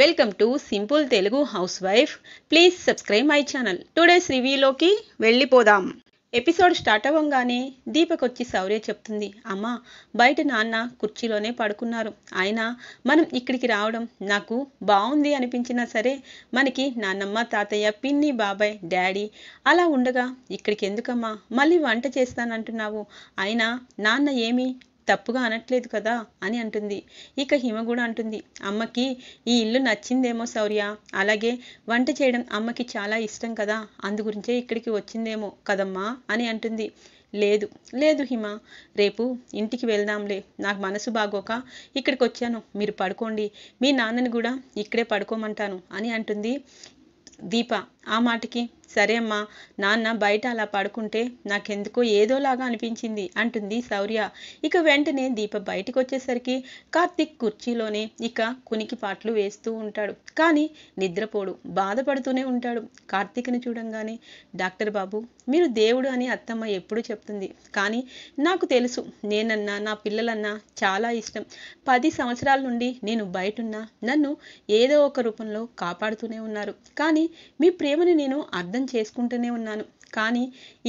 welcome to simple Telugu housewife please subscribe my channel today's రివ్యూలోకి వెళ్ళిపోదాం episode start అవ్వగానే దీపకొచ్చి శౌర్య చెప్తుంది అమ్మ బయట నాన్న కుర్చీలోనే పడుకున్నారు ఆయన మనం ఇక్కడికి రావడం నాకు బాగుంది అనిపించినా సరే మనకి నాన్నమ్మ తాతయ్య పిన్ని బాబాయ్ డాడీ అలా ఉండగా ఇక్కడికి ఎందుకమ్మా మళ్ళీ వంట చేస్తానంటున్నావు అయినా నాన్న ఏమి తప్పుగా అనట్లేదు కదా అని అంటుంది ఇక హిమ కూడా అంటుంది అమ్మకి ఈ ఇల్లు నచ్చిందేమో శౌర్య అలాగే వంట చేయడం అమ్మకి చాలా ఇష్టం కదా అందుగురించే ఇక్కడికి వచ్చిందేమో కదమ్మా అని అంటుంది లేదు లేదు హిమ రేపు ఇంటికి వెళ్దాంలే నాకు మనసు బాగోక ఇక్కడికి వచ్చాను మీరు పడుకోండి మీ నాన్నని కూడా ఇక్కడే పడుకోమంటాను అని అంటుంది దీప ఆ మాటకి సరే అమ్మా నాన్న బయట అలా పడుకుంటే నాకెందుకో ఏదోలాగా అనిపించింది అంటుంది శౌర్య ఇక వెంటనే దీప బయటకు వచ్చేసరికి కార్తిక్ కుర్చీలోనే ఇక కునికి పాటలు వేస్తూ ఉంటాడు కానీ నిద్రపోడు బాధపడుతూనే ఉంటాడు కార్తీక్ని చూడంగానే డాక్టర్ బాబు మీరు దేవుడు అని అత్తమ్మ ఎప్పుడూ చెప్తుంది కానీ నాకు తెలుసు నేనన్నా నా పిల్లలన్నా చాలా ఇష్టం పది సంవత్సరాల నుండి నేను బయటున్నా నన్ను ఏదో ఒక రూపంలో కాపాడుతూనే ఉన్నారు కానీ మీ ప్రేమని నేను అర్థం అర్థం చేసుకుంటూనే ఉన్నాను కానీ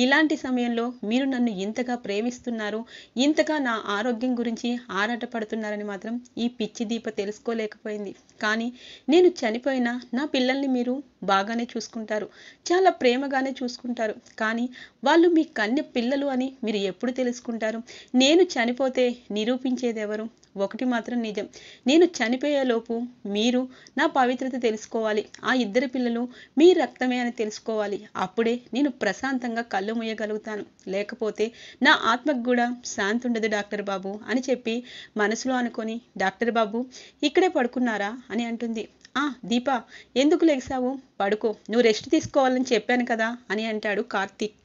ఇలాంటి సమయంలో మీరు నన్ను ఇంతగా ప్రేమిస్తున్నారు ఇంతగా నా ఆరోగ్యం గురించి ఆరాట పడుతున్నారని మాత్రం ఈ పిచ్చి దీప తెలుసుకోలేకపోయింది కానీ నేను చనిపోయినా నా పిల్లల్ని మీరు బాగానే చూసుకుంటారు చాలా ప్రేమగానే చూసుకుంటారు కానీ వాళ్ళు మీ కన్య పిల్లలు అని మీరు ఎప్పుడు తెలుసుకుంటారు నేను చనిపోతే నిరూపించేదెవరు ఒకటి మాత్రం నిజం నేను చనిపోయేలోపు మీరు నా పవిత్రత తెలుసుకోవాలి ఆ ఇద్దరు పిల్లలు మీ రక్తమే అని తెలుసుకోవాలి అప్పుడే నేను ప్ర ప్రశాంతంగా కళ్ళు ముయ్యగలుగుతాను లేకపోతే నా ఆత్మకు కూడా శాంతి ఉండదు డాక్టర్ బాబు అని చెప్పి మనసులో అనుకొని డాక్టర్ బాబు ఇక్కడే పడుకున్నారా అని అంటుంది ఆ దీపా ఎందుకు లేసావు పడుకో నువ్వు రెస్ట్ తీసుకోవాలని చెప్పాను కదా అని అంటాడు కార్తీక్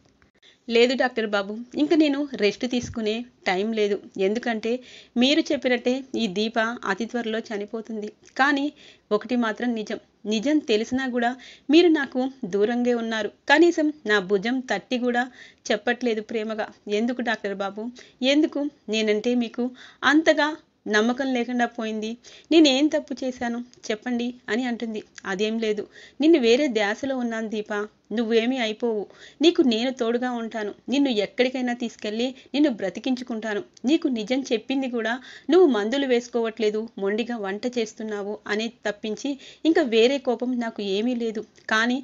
లేదు డాక్టర్ బాబు ఇంకా నేను రెస్ట్ తీసుకునే టైం లేదు ఎందుకంటే మీరు చెప్పినట్టే ఈ దీప అతి త్వరలో చనిపోతుంది కానీ ఒకటి మాత్రం నిజం నిజం తెలిసినా కూడా మీరు నాకు దూరంగా ఉన్నారు కనీసం నా భుజం తట్టి కూడా చెప్పట్లేదు ప్రేమగా ఎందుకు డాక్టర్ బాబు ఎందుకు నేనంటే మీకు అంతగా నమ్మకం లేకుండా పోయింది నేనేం తప్పు చేశాను చెప్పండి అని అంటుంది అదేం లేదు నిన్ను వేరే ధ్యాసలో ఉన్నాను దీపా నువ్వేమీ అయిపోవు నీకు నేను తోడుగా ఉంటాను నిన్ను ఎక్కడికైనా తీసుకెళ్ళి నిన్ను బ్రతికించుకుంటాను నీకు నిజం చెప్పింది కూడా నువ్వు మందులు వేసుకోవట్లేదు మొండిగా వంట చేస్తున్నావు అనేది తప్పించి ఇంకా వేరే కోపం నాకు ఏమీ లేదు కానీ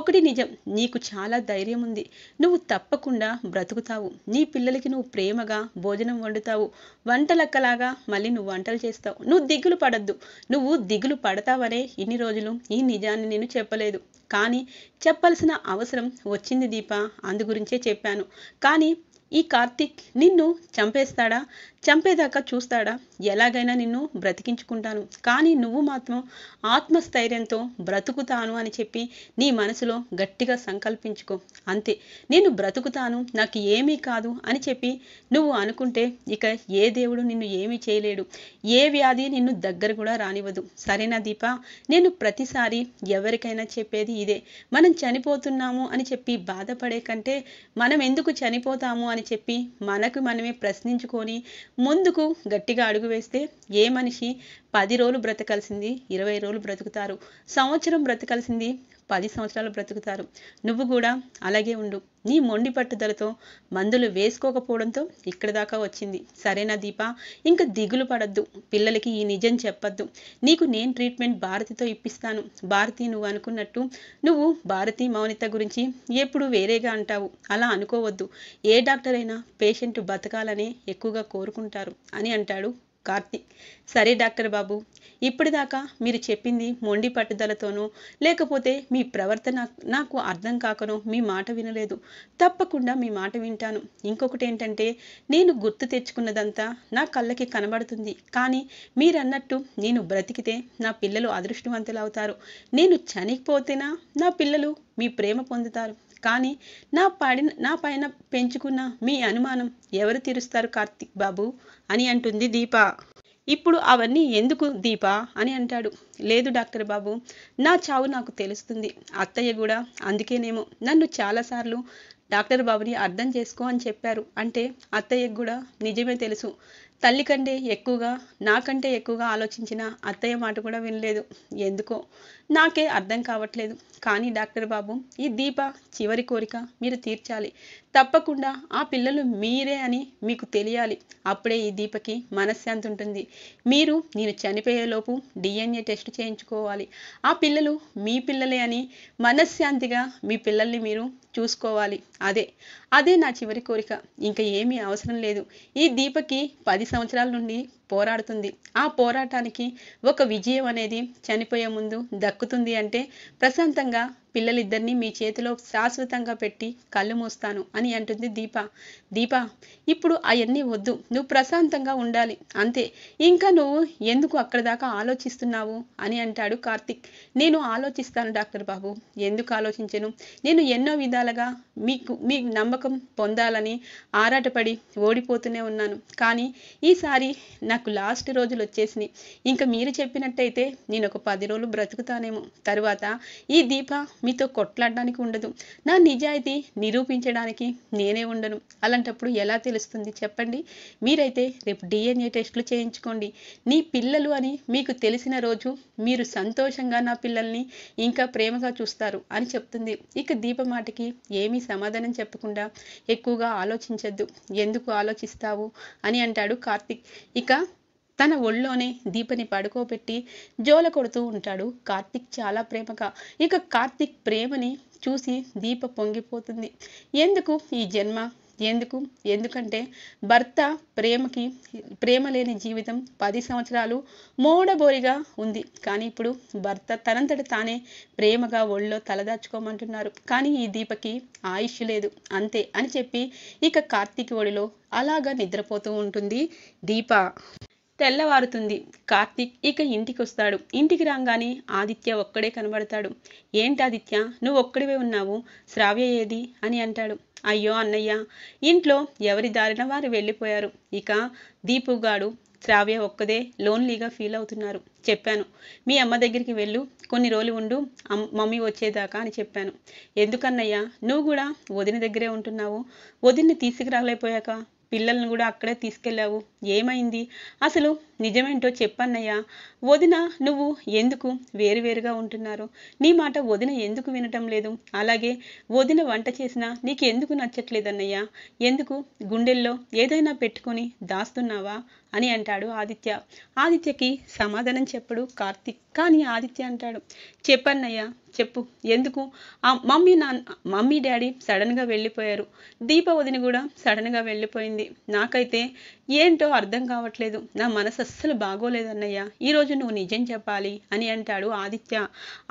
ఒకటి నిజం నీకు చాలా ధైర్యం ఉంది నువ్వు తప్పకుండా బ్రతుకుతావు నీ పిల్లలకి నువ్వు ప్రేమగా భోజనం వండుతావు వంటలక్కలాగా మళ్ళీ నువ్వు వంటలు చేస్తావు నువ్వు దిగులు పడద్దు నువ్వు దిగులు పడతావనే ఇన్ని రోజులు ఈ నిజాన్ని నేను చెప్పలేదు కానీ చెప్పాల్సిన అవసరం వచ్చింది దీప అందుగురించే చెప్పాను కానీ ఈ కార్తిక్ నిన్ను చంపేస్తాడా చంపేదాకా చూస్తాడా ఎలాగైనా నిన్ను బ్రతికించుకుంటాను కానీ నువ్వు మాత్రం ఆత్మస్థైర్యంతో బ్రతుకుతాను అని చెప్పి నీ మనసులో గట్టిగా సంకల్పించుకో అంతే నేను బ్రతుకుతాను నాకు ఏమీ కాదు అని చెప్పి నువ్వు అనుకుంటే ఇక ఏ దేవుడు నిన్ను ఏమీ చేయలేడు ఏ వ్యాధి నిన్ను దగ్గర కూడా రానివ్వదు సరేనా దీప నేను ప్రతిసారి ఎవరికైనా చెప్పేది ఇదే మనం చనిపోతున్నాము అని చెప్పి బాధపడే కంటే మనం ఎందుకు చనిపోతాము అని చెప్పి మనకు మనమే ప్రశ్నించుకొని ముందుకు గట్టిగా అడుగు అడుగు వేస్తే ఏ మనిషి పది రోజులు బ్రతకాల్సింది ఇరవై రోజులు బ్రతుకుతారు సంవత్సరం బ్రతకాల్సింది పది సంవత్సరాలు బ్రతుకుతారు నువ్వు కూడా అలాగే ఉండు నీ మొండి పట్టుదలతో మందులు వేసుకోకపోవడంతో ఇక్కడ దాకా వచ్చింది సరేనా దీప ఇంకా దిగులు పడద్దు పిల్లలకి ఈ నిజం చెప్పద్దు నీకు నేను ట్రీట్మెంట్ భారతితో ఇప్పిస్తాను భారతి నువ్వు అనుకున్నట్టు నువ్వు భారతి మౌనిత గురించి ఎప్పుడు వేరేగా అంటావు అలా అనుకోవద్దు ఏ డాక్టర్ అయినా పేషెంట్ బతకాలనే ఎక్కువగా కోరుకుంటారు అని అంటాడు కార్తీక్ సరే డాక్టర్ బాబు ఇప్పటిదాకా మీరు చెప్పింది మొండి పట్టుదలతోనూ లేకపోతే మీ ప్రవర్తన నాకు అర్థం కాకను మీ మాట వినలేదు తప్పకుండా మీ మాట వింటాను ఇంకొకటి ఏంటంటే నేను గుర్తు తెచ్చుకున్నదంతా నా కళ్ళకి కనబడుతుంది కానీ మీరన్నట్టు నేను బ్రతికితే నా పిల్లలు అదృష్టవంతులు అవుతారు నేను చనిపోతేనా నా పిల్లలు మీ ప్రేమ పొందుతారు కానీ నా పాడిన నా పైన పెంచుకున్న మీ అనుమానం ఎవరు తీరుస్తారు కార్తిక్ బాబు అని అంటుంది దీప ఇప్పుడు అవన్నీ ఎందుకు దీప అని అంటాడు లేదు డాక్టర్ బాబు నా చావు నాకు తెలుస్తుంది అత్తయ్య కూడా అందుకేనేమో నన్ను చాలాసార్లు డాక్టర్ బాబుని అర్థం చేసుకో అని చెప్పారు అంటే అత్తయ్యకు కూడా నిజమే తెలుసు తల్లి కంటే ఎక్కువగా నాకంటే ఎక్కువగా ఆలోచించిన అత్తయ్య మాట కూడా వినలేదు ఎందుకో నాకే అర్థం కావట్లేదు కానీ డాక్టర్ బాబు ఈ దీప చివరి కోరిక మీరు తీర్చాలి తప్పకుండా ఆ పిల్లలు మీరే అని మీకు తెలియాలి అప్పుడే ఈ దీపకి మనశ్శాంతి ఉంటుంది మీరు నేను చనిపోయేలోపు డిఎన్ఏ టెస్ట్ చేయించుకోవాలి ఆ పిల్లలు మీ పిల్లలే అని మనశ్శాంతిగా మీ పిల్లల్ని మీరు చూసుకోవాలి అదే అదే నా చివరి కోరిక ఇంకా ఏమీ అవసరం లేదు ఈ దీపకి పది సంవత్సరాల నుండి పోరాడుతుంది ఆ పోరాటానికి ఒక విజయం అనేది చనిపోయే ముందు దక్కుతుంది అంటే ప్రశాంతంగా పిల్లలిద్దరినీ మీ చేతిలో శాశ్వతంగా పెట్టి కళ్ళు మూస్తాను అని అంటుంది దీప దీప ఇప్పుడు అవన్నీ వద్దు నువ్వు ప్రశాంతంగా ఉండాలి అంతే ఇంకా నువ్వు ఎందుకు అక్కడ దాకా ఆలోచిస్తున్నావు అని అంటాడు కార్తిక్ నేను ఆలోచిస్తాను డాక్టర్ బాబు ఎందుకు ఆలోచించను నేను ఎన్నో విధాలుగా మీకు మీ నమ్మకం పొందాలని ఆరాటపడి ఓడిపోతూనే ఉన్నాను కానీ ఈసారి నాకు లాస్ట్ రోజులు వచ్చేసినాయి ఇంకా మీరు చెప్పినట్టయితే నేను ఒక పది రోజులు బ్రతుకుతానేమో తర్వాత ఈ దీప మీతో కొట్లాడడానికి ఉండదు నా నిజాయితీ నిరూపించడానికి నేనే ఉండను అలాంటప్పుడు ఎలా తెలుస్తుంది చెప్పండి మీరైతే రేపు డిఎన్ఏ టెస్టులు చేయించుకోండి నీ పిల్లలు అని మీకు తెలిసిన రోజు మీరు సంతోషంగా నా పిల్లల్ని ఇంకా ప్రేమగా చూస్తారు అని చెప్తుంది ఇక దీప మాటకి ఏమీ సమాధానం చెప్పకుండా ఎక్కువగా ఆలోచించద్దు ఎందుకు ఆలోచిస్తావు అని అంటాడు కార్తిక్ ఇక తన ఒళ్ళోనే దీపని పడుకోబెట్టి జోల కొడుతూ ఉంటాడు కార్తిక్ చాలా ప్రేమగా ఇక కార్తిక్ ప్రేమని చూసి దీప పొంగిపోతుంది ఎందుకు ఈ జన్మ ఎందుకు ఎందుకంటే భర్త ప్రేమకి ప్రేమ లేని జీవితం పది సంవత్సరాలు మోడబోరిగా ఉంది కానీ ఇప్పుడు భర్త తనంతట తానే ప్రేమగా ఒళ్ళో తలదాచుకోమంటున్నారు కానీ ఈ దీపకి ఆయుష్ లేదు అంతే అని చెప్పి ఇక కార్తీక ఒడిలో అలాగా నిద్రపోతూ ఉంటుంది దీప తెల్లవారుతుంది కార్తీక్ ఇక ఇంటికి వస్తాడు ఇంటికి రాగానే ఆదిత్య ఒక్కడే కనబడతాడు ఏంటి ఆదిత్య నువ్వు ఒక్కడివే ఉన్నావు శ్రావ్య ఏది అని అంటాడు అయ్యో అన్నయ్య ఇంట్లో ఎవరి దారిన వారు వెళ్ళిపోయారు ఇక దీపుగాడు శ్రావ్య ఒక్కదే లోన్లీగా ఫీల్ అవుతున్నారు చెప్పాను మీ అమ్మ దగ్గరికి వెళ్ళు కొన్ని రోజులు ఉండు మమ్మీ వచ్చేదాకా అని చెప్పాను ఎందుకన్నయ్యా నువ్వు కూడా వదిన దగ్గరే ఉంటున్నావు వదిన్ని తీసుకురాలేపోయాక పిల్లల్ని కూడా అక్కడే తీసుకెళ్ళావు ఏమైంది అసలు నిజమేంటో చెప్పన్నయ్యా వదిన నువ్వు ఎందుకు వేరువేరుగా ఉంటున్నారు నీ మాట వదిన ఎందుకు వినటం లేదు అలాగే వదిన వంట చేసినా నీకెందుకు నచ్చట్లేదన్నయ్యా ఎందుకు గుండెల్లో ఏదైనా పెట్టుకొని దాస్తున్నావా అని అంటాడు ఆదిత్య ఆదిత్యకి సమాధానం చెప్పడు కార్తిక్ కానీ ఆదిత్య అంటాడు చెప్పన్నయ్యా చెప్పు ఎందుకు ఆ మమ్మీ నాన్న మమ్మీ డాడీ సడన్గా వెళ్ళిపోయారు దీప వదిన కూడా సడన్గా వెళ్ళిపోయింది నాకైతే ఏంటో అర్థం కావట్లేదు నా మనసు అస్సలు బాగోలేదన్నయ్య ఈరోజు నువ్వు నిజం చెప్పాలి అని అంటాడు ఆదిత్య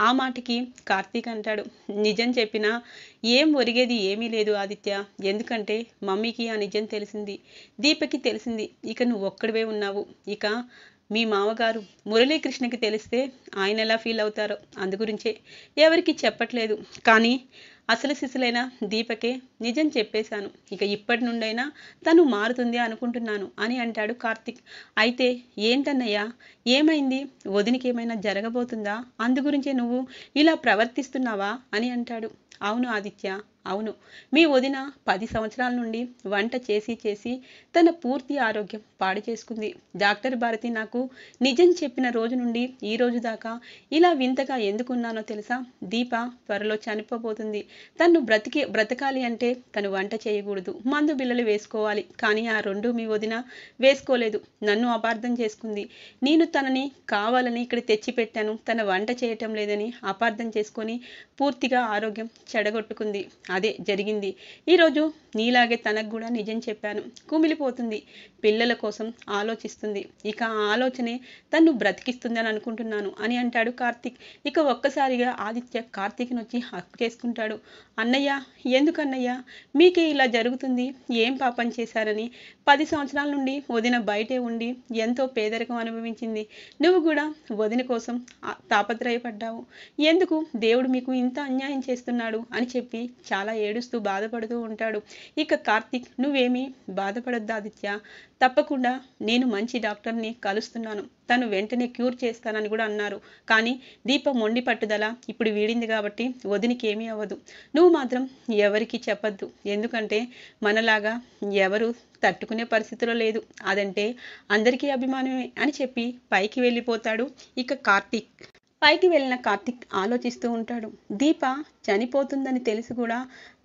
ఆ మాటకి కార్తీక్ అంటాడు నిజం చెప్పినా ఏం ఒరిగేది ఏమీ లేదు ఆదిత్య ఎందుకంటే మమ్మీకి ఆ నిజం తెలిసింది దీపకి తెలిసింది ఇక నువ్వు ఒక్కడివే ఉన్నావు ఇక మీ మామగారు మురళీకృష్ణకి తెలిస్తే ఆయన ఎలా ఫీల్ అవుతారో అందుగురించే ఎవరికి చెప్పట్లేదు కానీ అసలు శిశులైన దీపకే నిజం చెప్పేశాను ఇక ఇప్పటి నుండైనా తను మారుతుంది అనుకుంటున్నాను అని అంటాడు కార్తిక్ అయితే ఏంటన్నయ్యా ఏమైంది వదినికి ఏమైనా జరగబోతుందా అందుగురించే నువ్వు ఇలా ప్రవర్తిస్తున్నావా అని అంటాడు అవును ఆదిత్య అవును మీ వదిన పది సంవత్సరాల నుండి వంట చేసి చేసి తన పూర్తి ఆరోగ్యం పాడు చేసుకుంది డాక్టర్ భారతి నాకు నిజం చెప్పిన రోజు నుండి ఈ రోజు దాకా ఇలా వింతగా ఎందుకున్నానో తెలుసా దీప త్వరలో చనిపోబోతుంది తను బ్రతికి బ్రతకాలి అంటే తను వంట చేయకూడదు మందు బిల్లలు వేసుకోవాలి కానీ ఆ రెండు మీ వదిన వేసుకోలేదు నన్ను అపార్థం చేసుకుంది నేను తనని కావాలని ఇక్కడ తెచ్చిపెట్టాను తన వంట చేయటం లేదని అపార్థం చేసుకొని పూర్తిగా ఆరోగ్యం చెడగొట్టుకుంది అదే జరిగింది ఈరోజు నీలాగే తనకు కూడా నిజం చెప్పాను కుమిలిపోతుంది పిల్లల కోసం ఆలోచిస్తుంది ఇక ఆ ఆలోచనే తను బ్రతికిస్తుందని అనుకుంటున్నాను అని అంటాడు కార్తిక్ ఇక ఒక్కసారిగా ఆదిత్య కార్తిక్ని వచ్చి హక్ చేసుకుంటాడు అన్నయ్య అన్నయ్య మీకే ఇలా జరుగుతుంది ఏం పాపం చేశారని పది సంవత్సరాల నుండి వదిన బయటే ఉండి ఎంతో పేదరికం అనుభవించింది నువ్వు కూడా వదిన కోసం తాపత్రయపడ్డావు ఎందుకు దేవుడు మీకు ఇంత అన్యాయం చేస్తున్నాడు అని చెప్పి చాలా చాలా ఏడుస్తూ బాధపడుతూ ఉంటాడు ఇక కార్తిక్ నువ్వేమీ బాధపడద్దు ఆదిత్య తప్పకుండా నేను మంచి డాక్టర్ని కలుస్తున్నాను తను వెంటనే క్యూర్ చేస్తానని కూడా అన్నారు కానీ దీపం మొండి పట్టుదల ఇప్పుడు వీడింది కాబట్టి వదినికి ఏమీ అవ్వదు నువ్వు మాత్రం ఎవరికి చెప్పద్దు ఎందుకంటే మనలాగా ఎవరు తట్టుకునే పరిస్థితిలో లేదు అదంటే అందరికీ అభిమానమే అని చెప్పి పైకి వెళ్ళిపోతాడు ఇక కార్తీక్ పైకి వెళ్ళిన కార్తిక్ ఆలోచిస్తూ ఉంటాడు దీప చనిపోతుందని తెలిసి కూడా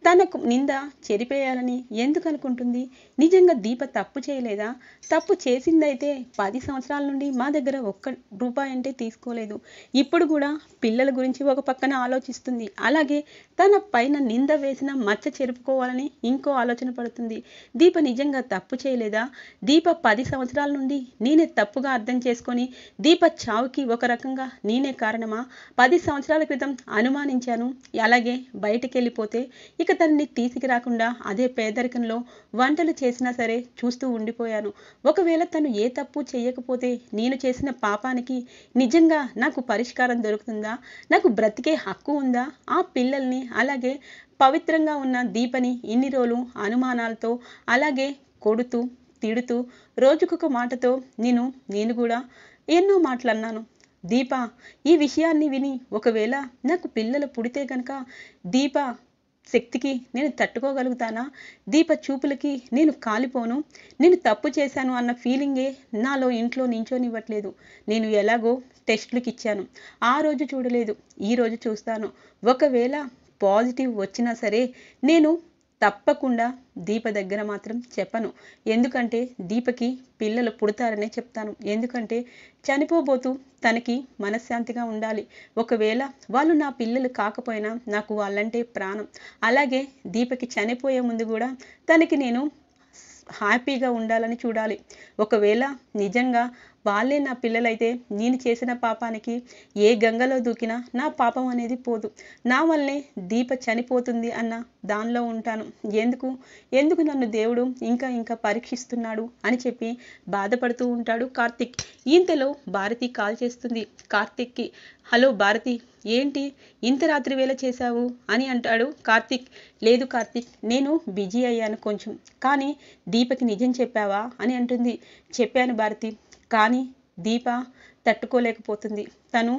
తనకు నింద చెరిపేయాలని ఎందుకు అనుకుంటుంది నిజంగా దీప తప్పు చేయలేదా తప్పు చేసిందైతే పది సంవత్సరాల నుండి మా దగ్గర ఒక్క రూపాయి అంటే తీసుకోలేదు ఇప్పుడు కూడా పిల్లల గురించి ఒక పక్కన ఆలోచిస్తుంది అలాగే తన పైన నింద వేసిన మచ్చ చెరుపుకోవాలని ఇంకో ఆలోచన పడుతుంది దీప నిజంగా తప్పు చేయలేదా దీప పది సంవత్సరాల నుండి నేనే తప్పుగా అర్థం చేసుకొని దీప చావుకి ఒక రకంగా నేనే కారణమా పది సంవత్సరాల క్రితం అనుమానించాను అలాగే బయటకెళ్ళిపోతే ఇక పేదరికతల్ని తీసుకురాకుండా అదే పేదరికంలో వంటలు చేసినా సరే చూస్తూ ఉండిపోయాను ఒకవేళ తను ఏ తప్పు చేయకపోతే నేను చేసిన పాపానికి నిజంగా నాకు పరిష్కారం దొరుకుతుందా నాకు బ్రతికే హక్కు ఉందా ఆ పిల్లల్ని అలాగే పవిత్రంగా ఉన్న దీపని ఇన్ని రోజులు అనుమానాలతో అలాగే కొడుతూ తిడుతూ రోజుకొక మాటతో నేను నేను కూడా ఎన్నో అన్నాను దీప ఈ విషయాన్ని విని ఒకవేళ నాకు పిల్లలు పుడితే కనుక దీప శక్తికి నేను తట్టుకోగలుగుతానా దీప చూపులకి నేను కాలిపోను నేను తప్పు చేశాను అన్న ఫీలింగే నాలో ఇంట్లో నించోనివ్వట్లేదు నేను ఎలాగో టెస్టులకు ఇచ్చాను ఆ రోజు చూడలేదు ఈ రోజు చూస్తాను ఒకవేళ పాజిటివ్ వచ్చినా సరే నేను తప్పకుండా దీప దగ్గర మాత్రం చెప్పను ఎందుకంటే దీపకి పిల్లలు పుడతారనే చెప్తాను ఎందుకంటే చనిపోబోతూ తనకి మనశ్శాంతిగా ఉండాలి ఒకవేళ వాళ్ళు నా పిల్లలు కాకపోయినా నాకు వాళ్ళంటే ప్రాణం అలాగే దీపకి చనిపోయే ముందు కూడా తనకి నేను హ్యాపీగా ఉండాలని చూడాలి ఒకవేళ నిజంగా వాళ్ళే నా పిల్లలైతే నేను చేసిన పాపానికి ఏ గంగలో దూకినా నా పాపం అనేది పోదు నా వల్లే దీప చనిపోతుంది అన్న దానిలో ఉంటాను ఎందుకు ఎందుకు నన్ను దేవుడు ఇంకా ఇంకా పరీక్షిస్తున్నాడు అని చెప్పి బాధపడుతూ ఉంటాడు కార్తిక్ ఇంతలో భారతి కాల్ చేస్తుంది కార్తిక్కి హలో భారతి ఏంటి ఇంత రాత్రి వేళ చేశావు అని అంటాడు కార్తిక్ లేదు కార్తిక్ నేను బిజీ అయ్యాను కొంచెం కానీ దీపకి నిజం చెప్పావా అని అంటుంది చెప్పాను భారతి కానీ దీప తట్టుకోలేకపోతుంది తను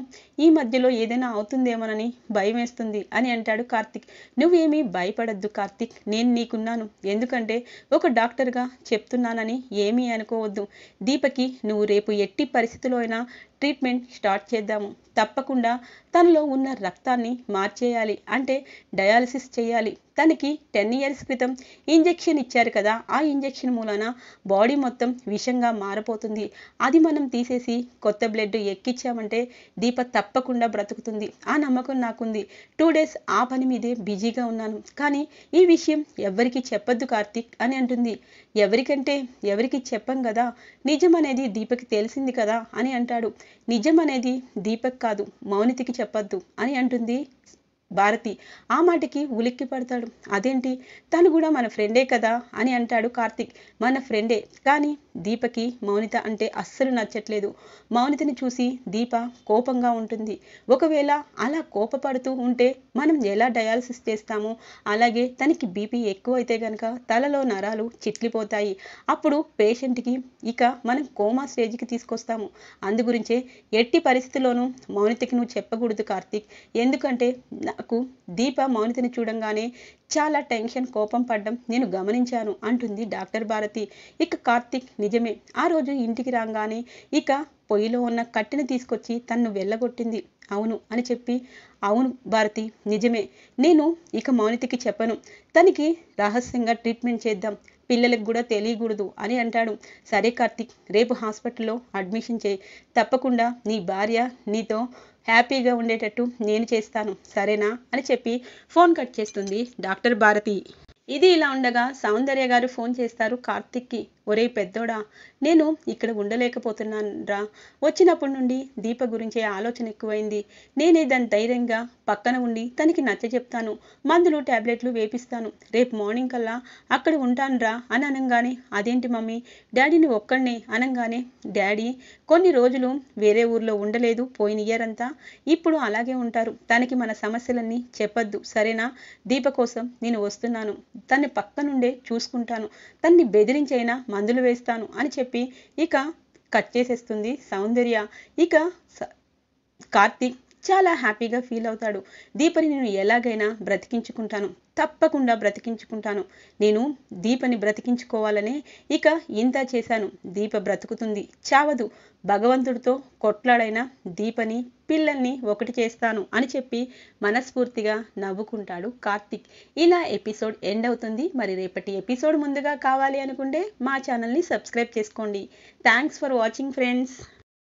ఈ మధ్యలో ఏదైనా అవుతుందేమోనని భయం వేస్తుంది అని అంటాడు కార్తిక్ నువ్వేమీ భయపడద్దు కార్తిక్ నేను నీకున్నాను ఎందుకంటే ఒక డాక్టర్గా చెప్తున్నానని ఏమీ అనుకోవద్దు దీపకి నువ్వు రేపు ఎట్టి పరిస్థితిలో అయినా ట్రీట్మెంట్ స్టార్ట్ చేద్దాము తప్పకుండా తనలో ఉన్న రక్తాన్ని మార్చేయాలి అంటే డయాలసిస్ చేయాలి తనకి టెన్ ఇయర్స్ క్రితం ఇంజెక్షన్ ఇచ్చారు కదా ఆ ఇంజెక్షన్ మూలన బాడీ మొత్తం విషంగా మారిపోతుంది అది మనం తీసేసి కొత్త బ్లడ్ ఎక్కిచ్చామంటే దీప తప్పకుండా బ్రతుకుతుంది ఆ నమ్మకం నాకుంది టూ డేస్ ఆ పని మీదే బిజీగా ఉన్నాను కానీ ఈ విషయం ఎవరికి చెప్పొద్దు కార్తీక్ అని అంటుంది ఎవరికంటే ఎవరికి చెప్పం కదా నిజం అనేది దీపకి తెలిసింది కదా అని అంటాడు నిజం అనేది దీపక్ కాదు మౌనితికి చెప్పద్దు అని అంటుంది భారతి ఆ మాటకి ఉలిక్కి పడతాడు అదేంటి తను కూడా మన ఫ్రెండే కదా అని అంటాడు కార్తిక్ మన ఫ్రెండే కానీ దీపకి మౌనిత అంటే అస్సలు నచ్చట్లేదు మౌనితని చూసి దీప కోపంగా ఉంటుంది ఒకవేళ అలా కోపపడుతూ ఉంటే మనం ఎలా డయాలసిస్ చేస్తామో అలాగే తనకి బీపీ ఎక్కువ అయితే కనుక తలలో నరాలు చిట్లిపోతాయి అప్పుడు పేషెంట్కి ఇక మనం కోమా స్టేజ్కి తీసుకొస్తాము అందు గురించే ఎట్టి పరిస్థితుల్లోనూ మౌనితకి నువ్వు చెప్పకూడదు కార్తీక్ ఎందుకంటే నాకు దీప మౌనితని చూడంగానే చాలా టెన్షన్ కోపం పడ్డం నేను గమనించాను అంటుంది డాక్టర్ భారతి ఇక కార్తిక్ నిజమే ఆ రోజు ఇంటికి రాగానే ఇక పొయ్యిలో ఉన్న కట్టెని తీసుకొచ్చి తన్ను వెళ్ళగొట్టింది అవును అని చెప్పి అవును భారతి నిజమే నేను ఇక మౌనితికి చెప్పను తనకి రహస్యంగా ట్రీట్మెంట్ చేద్దాం పిల్లలకు కూడా తెలియకూడదు అని అంటాడు సరే కార్తిక్ రేపు హాస్పిటల్లో అడ్మిషన్ చేయి తప్పకుండా నీ భార్య నీతో హ్యాపీగా ఉండేటట్టు నేను చేస్తాను సరేనా అని చెప్పి ఫోన్ కట్ చేస్తుంది డాక్టర్ భారతి ఇది ఇలా ఉండగా సౌందర్య గారు ఫోన్ చేస్తారు కార్తిక్కి ఒరే పెద్దోడా నేను ఇక్కడ ఉండలేకపోతున్నాను రా వచ్చినప్పటి నుండి దీప గురించే ఆలోచన ఎక్కువైంది నేనే దాని ధైర్యంగా పక్కన ఉండి తనకి నచ్చ చెప్తాను మందులు ట్యాబ్లెట్లు వేపిస్తాను రేపు మార్నింగ్ కల్లా అక్కడ ఉంటానురా అని అనగానే అదేంటి మమ్మీ డాడీని ఒక్కడనే అనగానే డాడీ కొన్ని రోజులు వేరే ఊర్లో ఉండలేదు పోయిన ఇయర్ అంతా ఇప్పుడు అలాగే ఉంటారు తనకి మన సమస్యలన్నీ చెప్పద్దు సరేనా దీప కోసం నేను వస్తున్నాను తన్ని పక్కనుండే చూసుకుంటాను తన్ని బెదిరించైనా మందులు వేస్తాను అని చెప్పి ఇక కట్ చేసేస్తుంది సౌందర్య ఇక కార్తీక్ చాలా హ్యాపీగా ఫీల్ అవుతాడు దీపని నేను ఎలాగైనా బ్రతికించుకుంటాను తప్పకుండా బ్రతికించుకుంటాను నేను దీపని బ్రతికించుకోవాలనే ఇక ఇంత చేశాను దీప బ్రతుకుతుంది చావదు భగవంతుడితో కొట్లాడైన దీపని పిల్లల్ని ఒకటి చేస్తాను అని చెప్పి మనస్ఫూర్తిగా నవ్వుకుంటాడు కార్తిక్ ఇలా ఎపిసోడ్ ఎండ్ అవుతుంది మరి రేపటి ఎపిసోడ్ ముందుగా కావాలి అనుకుంటే మా ఛానల్ని సబ్స్క్రైబ్ చేసుకోండి థ్యాంక్స్ ఫర్ వాచింగ్ ఫ్రెండ్స్